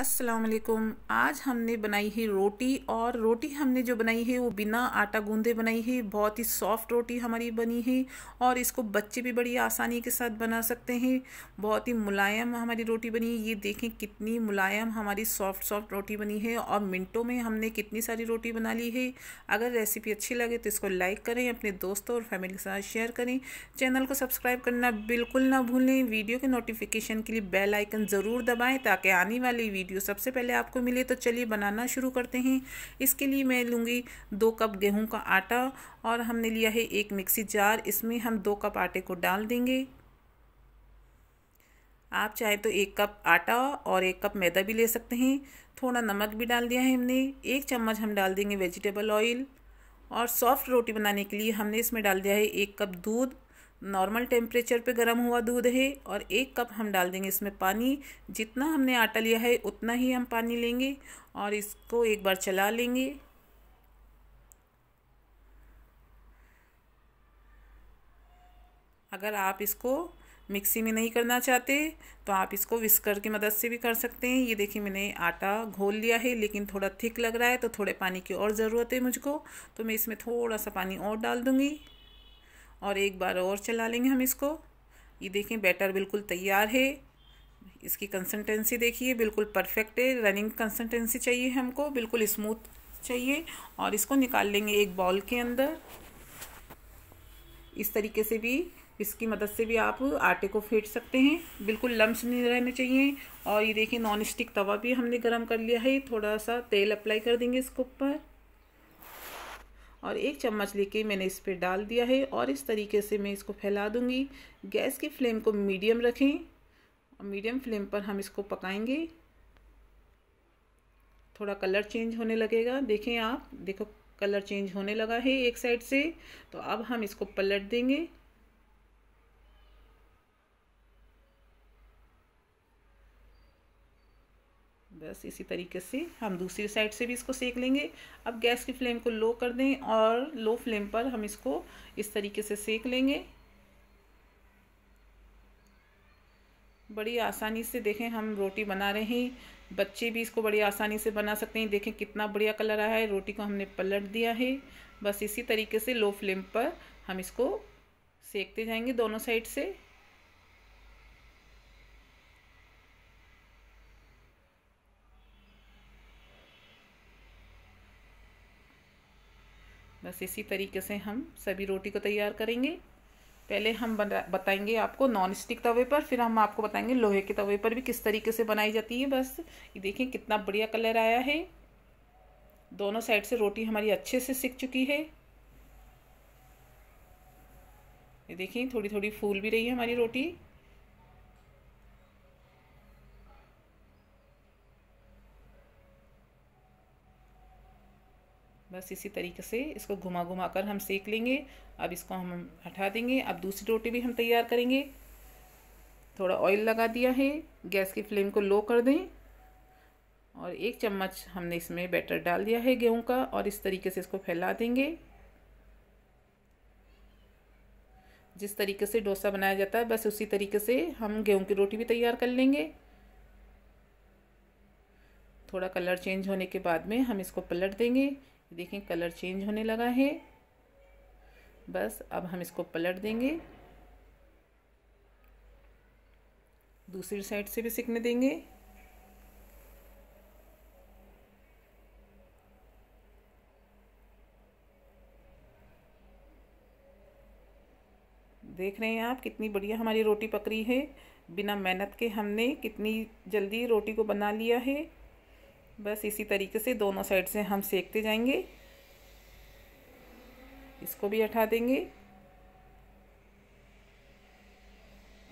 अस्सलाम वालेकुम आज हमने बनाई है रोटी और रोटी हमने जो बनाई है वो बिना आटा गूंदे बनाई है बहुत ही सॉफ्ट रोटी हमारी बनी है और इसको बच्चे भी बड़ी आसानी के साथ बना सकते हैं बहुत ही मुलायम हमारी रोटी बनी है ये देखें कितनी मुलायम हमारी सॉफ्ट सॉफ्ट रोटी बनी है और मिनटों में हमने कितनी सारी रोटी बना ली है अगर रेसिपी अच्छी लगे तो इसको लाइक करें अपने दोस्तों और फैमिली के साथ शेयर करें चैनल को सब्सक्राइब करना बिल्कुल ना भूलें वीडियो के नोटिफिकेशन के लिए बेल आइकन ज़रूर दबाएँ ताकि आने वाली वीडियो वीडियो सबसे पहले आपको मिले तो चलिए बनाना शुरू करते हैं इसके लिए मैं लूँगी दो कप गेहूँ का आटा और हमने लिया है एक मिक्सी जार इसमें हम दो कप आटे को डाल देंगे आप चाहे तो एक कप आटा और एक कप मैदा भी ले सकते हैं थोड़ा नमक भी डाल दिया है हमने एक चम्मच हम डाल देंगे वेजिटेबल ऑयल और सॉफ्ट रोटी बनाने के लिए हमने इसमें डाल दिया है एक कप दूध नॉर्मल टेम्परेचर पे गर्म हुआ दूध है और एक कप हम डाल देंगे इसमें पानी जितना हमने आटा लिया है उतना ही हम पानी लेंगे और इसको एक बार चला लेंगे अगर आप इसको मिक्सी में नहीं करना चाहते तो आप इसको विस्कर की मदद से भी कर सकते हैं ये देखिए मैंने आटा घोल लिया है लेकिन थोड़ा थिक लग रहा है तो थोड़े पानी की और ज़रूरत है मुझको तो मैं इसमें थोड़ा सा पानी और डाल दूँगी और एक बार और चला लेंगे हम इसको ये देखें बैटर बिल्कुल तैयार है इसकी कंसिस्टेंसी देखिए बिल्कुल परफेक्ट है रनिंग कंसिस्टेंसी चाहिए हमको बिल्कुल स्मूथ चाहिए और इसको निकाल लेंगे एक बॉल के अंदर इस तरीके से भी इसकी मदद से भी आप आटे को फेंट सकते हैं बिल्कुल लम्स नहीं रहने चाहिए और ये देखिए नॉन स्टिक तवा भी हमने गरम कर लिया है थोड़ा सा तेल अप्लाई कर देंगे इसके ऊपर और एक चम्मच लेके मैंने इस पर डाल दिया है और इस तरीके से मैं इसको फैला दूँगी गैस की फ्लेम को मीडियम रखें और मीडियम फ्लेम पर हम इसको पकाएंगे थोड़ा कलर चेंज होने लगेगा देखें आप देखो कलर चेंज होने लगा है एक साइड से तो अब हम इसको पलट देंगे बस इसी तरीके से हम दूसरी साइड से भी इसको सेक लेंगे अब गैस की फ्लेम को लो कर दें और लो फ्लेम पर हम इसको इस तरीके से सेक लेंगे बड़ी आसानी से देखें हम रोटी बना रहे हैं बच्चे भी इसको बड़ी आसानी से बना सकते हैं देखें कितना बढ़िया कलर आया है रोटी को हमने पलट दिया है बस इसी तरीके से लो फ्लेम पर हम इसको सेकते जाएंगे दोनों साइड से बस इसी तरीके से हम सभी रोटी को तैयार करेंगे पहले हम बताएंगे आपको नॉन स्टिक तवे पर फिर हम आपको बताएंगे लोहे के तवे पर भी किस तरीके से बनाई जाती है बस ये देखें कितना बढ़िया कलर आया है दोनों साइड से रोटी हमारी अच्छे से सिक चुकी है ये देखें थोड़ी थोड़ी फूल भी रही है हमारी रोटी बस इसी तरीके से इसको घुमा घुमा कर हम सेक लेंगे अब इसको हम हटा देंगे अब दूसरी रोटी भी हम तैयार करेंगे थोड़ा ऑयल लगा दिया है गैस की फ्लेम को लो कर दें और एक चम्मच हमने इसमें बैटर डाल दिया है गेहूं का और इस तरीके से इसको फैला देंगे जिस तरीके से डोसा बनाया जाता है बस उसी तरीके से हम गेहूं की रोटी भी तैयार कर लेंगे थोड़ा कलर चेंज होने के बाद में हम इसको पलट देंगे देखें कलर चेंज होने लगा है बस अब हम इसको पलट देंगे दूसरी साइड से भी सिकने देंगे देख रहे हैं आप कितनी बढ़िया हमारी रोटी पकड़ी है बिना मेहनत के हमने कितनी जल्दी रोटी को बना लिया है बस इसी तरीके से दोनों साइड से हम सेकते जाएंगे इसको भी हटा देंगे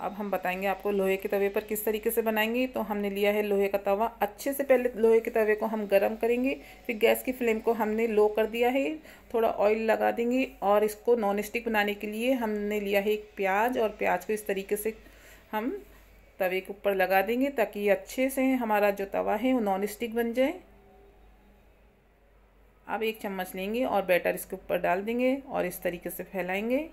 अब हम बताएंगे आपको लोहे के तवे पर किस तरीके से बनाएंगे तो हमने लिया है लोहे का तवा अच्छे से पहले लोहे के तवे को हम गर्म करेंगे फिर गैस की फ्लेम को हमने लो कर दिया है थोड़ा ऑयल लगा देंगे और इसको नॉन स्टिक बनाने के लिए हमने लिया है एक प्याज और प्याज को इस तरीके से हम तवे के ऊपर लगा देंगे ताकि ये अच्छे से हमारा जो तवा है वो नॉन स्टिक बन जाए अब एक चम्मच लेंगे और बैटर इसके ऊपर डाल देंगे और इस तरीके से फैलाएंगे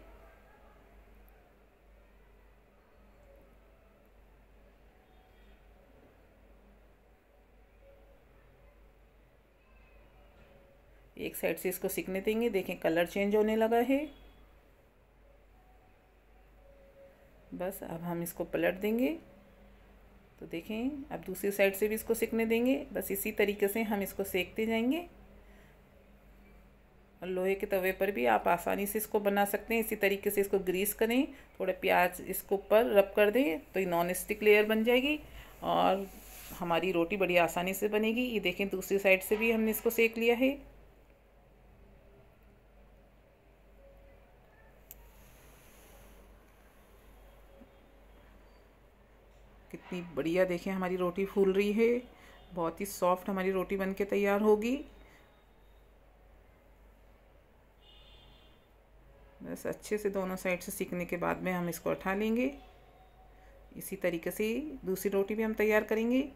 एक साइड से इसको सिकने देंगे देखें कलर चेंज होने लगा है बस अब हम इसको पलट देंगे तो देखें अब दूसरी साइड से भी इसको सिकने देंगे बस इसी तरीके से हम इसको सेकते जाएंगे और लोहे के तवे पर भी आप आसानी से इसको बना सकते हैं इसी तरीके से इसको ग्रीस करें थोड़ा प्याज इसको ऊपर रब कर दें तो ये नॉन स्टिक लेयर बन जाएगी और हमारी रोटी बड़ी आसानी से बनेगी ये देखें दूसरी साइड से भी हमने इसको सेक लिया है कितनी बढ़िया देखें हमारी रोटी फूल रही है बहुत ही सॉफ्ट हमारी रोटी बन के तैयार होगी बस अच्छे से दोनों साइड से सीखने के बाद में हम इसको उठा लेंगे इसी तरीके से दूसरी रोटी भी हम तैयार करेंगे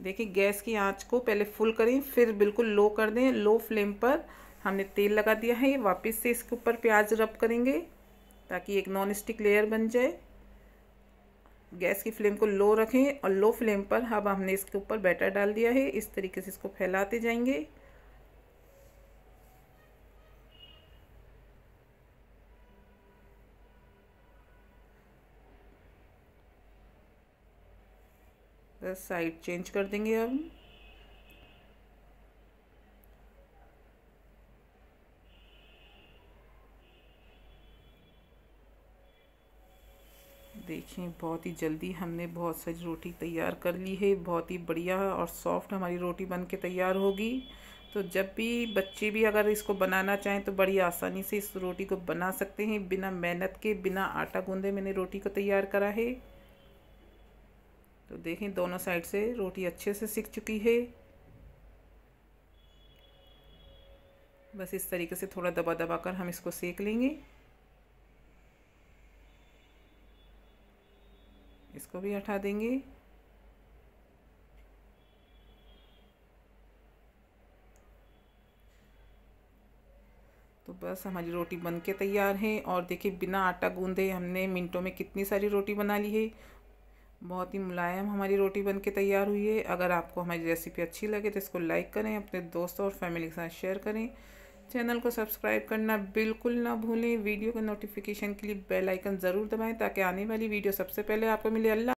देखिए गैस की आंच को पहले फुल करें फिर बिल्कुल लो कर दें लो फ्लेम पर हमने तेल लगा दिया है वापस से इसके ऊपर प्याज रब करेंगे ताकि एक नॉन स्टिक लेयर बन जाए गैस की फ्लेम को लो रखें और लो फ्लेम पर अब हमने इसके ऊपर बैटर डाल दिया है इस तरीके से इसको फैलाते जाएंगे साइड चेंज कर देंगे हम देखें बहुत ही जल्दी हमने बहुत सारी रोटी तैयार कर ली है बहुत ही बढ़िया और सॉफ्ट हमारी रोटी बन के तैयार होगी तो जब भी बच्चे भी अगर इसको बनाना चाहें तो बड़ी आसानी से इस रोटी को बना सकते हैं बिना मेहनत के बिना आटा गूंदे मैंने रोटी को तैयार करा है तो देखें दोनों साइड से रोटी अच्छे से सीख चुकी है बस इस तरीके से थोड़ा दबा दबा कर हम इसको सेक लेंगे इसको भी हटा देंगे तो बस हमारी रोटी बन के तैयार है और देखिए बिना आटा गूंदे हमने मिनटों में कितनी सारी रोटी बना ली है बहुत ही मुलायम हमारी रोटी बन के तैयार हुई है अगर आपको हमारी रेसिपी अच्छी लगे तो इसको लाइक करें अपने दोस्तों और फैमिली के साथ शेयर करें चैनल को सब्सक्राइब करना बिल्कुल ना भूलें वीडियो के नोटिफिकेशन के लिए बेल आइकन ज़रूर दबाएं ताकि आने वाली वीडियो सबसे पहले आपको मिले अल्लाह